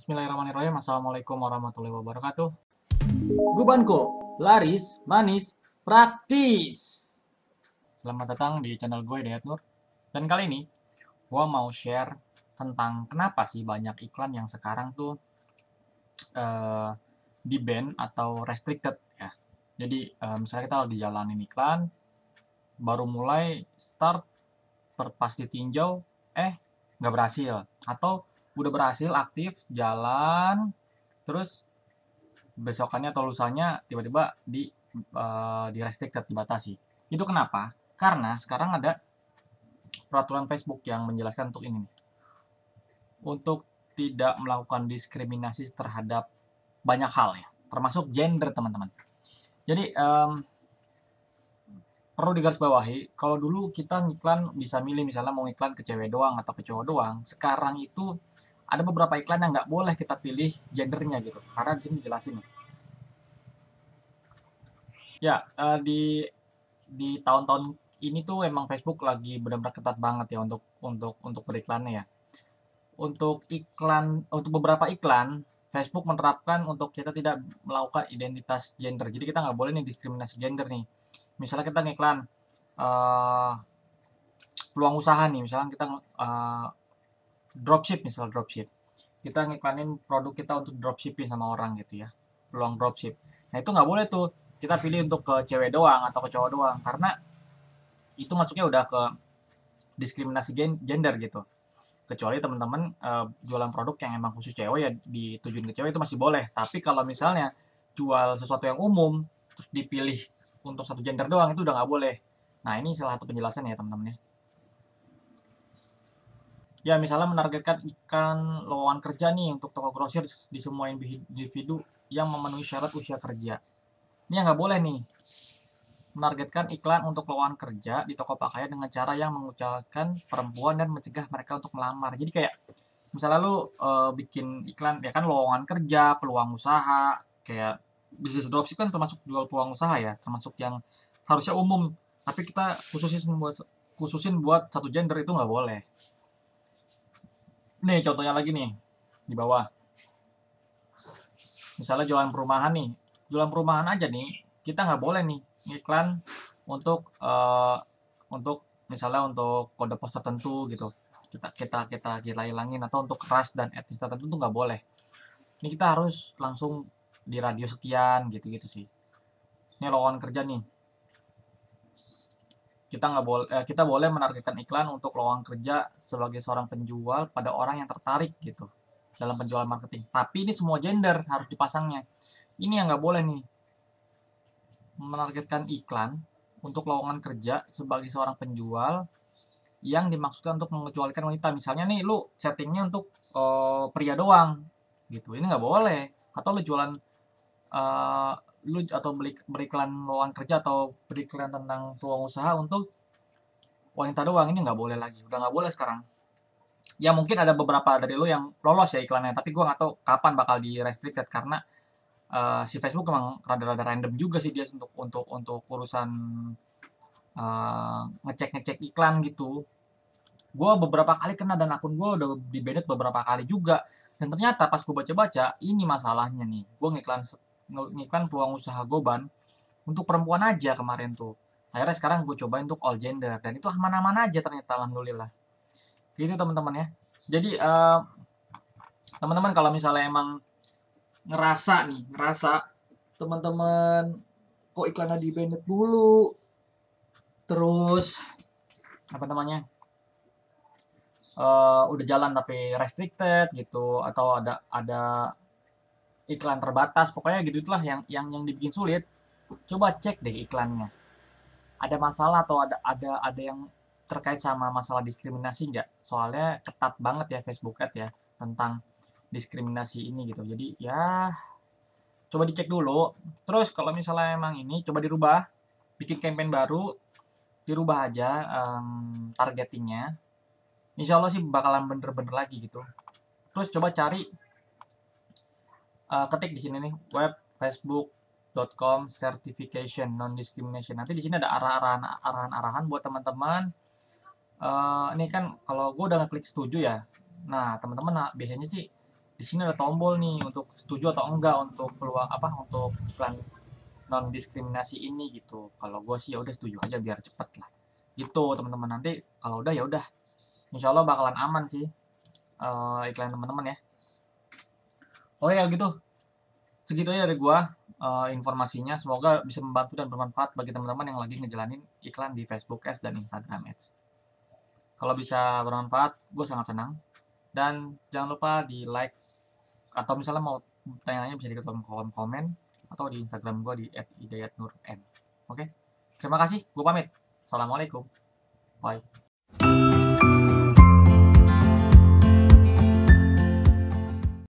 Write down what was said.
Bismillahirrahmanirrahim. Assalamualaikum warahmatullahi wabarakatuh. Gubanko, laris, manis, praktis. Selamat datang di channel gue Dayat Nur. Dan kali ini gue mau share tentang kenapa sih banyak iklan yang sekarang tuh uh, di ban atau restricted ya. Jadi uh, misalnya kita lagi jalanin iklan, baru mulai start pas ditinjau, eh nggak berhasil atau udah berhasil aktif jalan terus besokannya atau lusanya tiba-tiba di uh, di restricted dibatasi itu kenapa karena sekarang ada peraturan Facebook yang menjelaskan untuk ini untuk tidak melakukan diskriminasi terhadap banyak hal ya termasuk gender teman-teman jadi um, perlu digarisbawahi kalau dulu kita ngiklan bisa milih misalnya mau ngiklan ke cewek doang atau ke cowok doang sekarang itu ada beberapa iklan yang nggak boleh kita pilih gendernya gitu karena di sini dijelasin ya eh, di di tahun-tahun ini tuh emang Facebook lagi benar-benar ketat banget ya untuk untuk untuk beriklannya ya untuk iklan untuk beberapa iklan Facebook menerapkan untuk kita tidak melakukan identitas gender jadi kita nggak boleh nih diskriminasi gender nih misalnya kita ngiklan uh, peluang usaha nih misalnya kita uh, dropship misal dropship kita ngiklanin produk kita untuk dropshipping sama orang gitu ya peluang dropship nah itu nggak boleh tuh kita pilih untuk ke cewek doang atau ke cowok doang karena itu masuknya udah ke diskriminasi gender gitu kecuali teman-teman e, jualan produk yang emang khusus cewek ya ditujuin ke cewek itu masih boleh tapi kalau misalnya jual sesuatu yang umum terus dipilih untuk satu gender doang itu udah nggak boleh nah ini salah satu penjelasan ya teman-teman ya ya misalnya menargetkan ikan lowongan kerja nih untuk toko grosir di semua individu yang memenuhi syarat usia kerja. Ini yang nggak boleh nih. Menargetkan iklan untuk lowongan kerja di toko pakaian dengan cara yang mengucapkan perempuan dan mencegah mereka untuk melamar. Jadi kayak misalnya lu e, bikin iklan ya kan lowongan kerja, peluang usaha, kayak bisnis dropship kan termasuk jual peluang usaha ya, termasuk yang harusnya umum. Tapi kita khususin buat khususin buat satu gender itu nggak boleh. Nih contohnya lagi nih, di bawah. Misalnya jualan perumahan nih. Jualan perumahan aja nih, kita nggak boleh nih iklan untuk uh, untuk misalnya untuk kode pos tertentu gitu. Kita kita kita kita hilangin atau untuk ras dan etnis tertentu tuh nggak boleh. Ini kita harus langsung di radio sekian gitu-gitu sih. Ini lowongan kerja nih kita nggak boleh kita boleh menargetkan iklan untuk lowongan kerja sebagai seorang penjual pada orang yang tertarik gitu dalam penjualan marketing. Tapi ini semua gender harus dipasangnya. Ini yang nggak boleh nih menargetkan iklan untuk lowongan kerja sebagai seorang penjual yang dimaksudkan untuk mengecualikan wanita. Misalnya nih lu settingnya untuk uh, pria doang gitu. Ini nggak boleh. Atau lu jualan Eh, lu atau beli, beriklan lowongan kerja atau beriklan tentang peluang usaha untuk wanita doang ini nggak boleh lagi udah nggak boleh sekarang ya mungkin ada beberapa dari lu yang lolos ya iklannya tapi gue nggak tahu kapan bakal di restricted karena uh, si Facebook emang rada-rada random juga sih dia untuk untuk untuk urusan uh, ngecek-ngecek iklan gitu gue beberapa kali kena dan akun gue udah dibedet beberapa kali juga dan ternyata pas gue baca-baca ini masalahnya nih gue ngiklan menemukan peluang usaha Goban untuk perempuan aja kemarin tuh. Akhirnya sekarang gue coba untuk all gender dan itu aman-aman aja ternyata alhamdulillah. Gitu teman-teman ya. Jadi teman teman-teman kalau misalnya emang ngerasa nih, ngerasa teman-teman kok iklannya di Bennett dulu terus apa namanya uh, udah jalan tapi restricted gitu atau ada ada iklan terbatas pokoknya gitu itulah yang yang yang dibikin sulit coba cek deh iklannya ada masalah atau ada ada ada yang terkait sama masalah diskriminasi nggak soalnya ketat banget ya Facebook Ad ya tentang diskriminasi ini gitu jadi ya coba dicek dulu terus kalau misalnya emang ini coba dirubah bikin campaign baru dirubah aja um, targetingnya insya Allah sih bakalan bener-bener lagi gitu terus coba cari uh, ketik di sini nih web facebook.com certification non discrimination. Nanti di sini ada arah-arahan arahan-arahan buat teman-teman. Uh, ini kan kalau gue udah ngeklik setuju ya. Nah, teman-teman nah, biasanya sih di sini ada tombol nih untuk setuju atau enggak untuk peluang apa untuk iklan non diskriminasi ini gitu. Kalau gue sih ya udah setuju aja biar cepet lah. Gitu teman-teman nanti kalau udah ya udah. insyaallah bakalan aman sih uh, iklan teman-teman ya. Oke oh kalau iya, gitu segitu aja dari gua uh, informasinya. Semoga bisa membantu dan bermanfaat bagi teman-teman yang lagi ngejalanin iklan di Facebook Ads dan Instagram Ads. Kalau bisa bermanfaat, gue sangat senang. Dan jangan lupa di like atau misalnya mau tanya-tanya bisa di kolom komen atau di Instagram gue di @idayatnurm. Oke, terima kasih. Gue pamit. Assalamualaikum. Bye.